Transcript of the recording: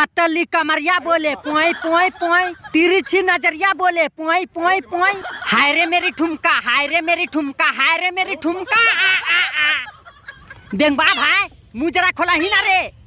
पतली कमरिया बोले पोई पोई पोई तिरछी नजरिया बोले पोई पोई पोई हाय रे मेरी ठुमका हाय रे मेरी ठुमका हाय रे मेरी ठुमका आ आ आ भाई मुजरा खोला ही ना रे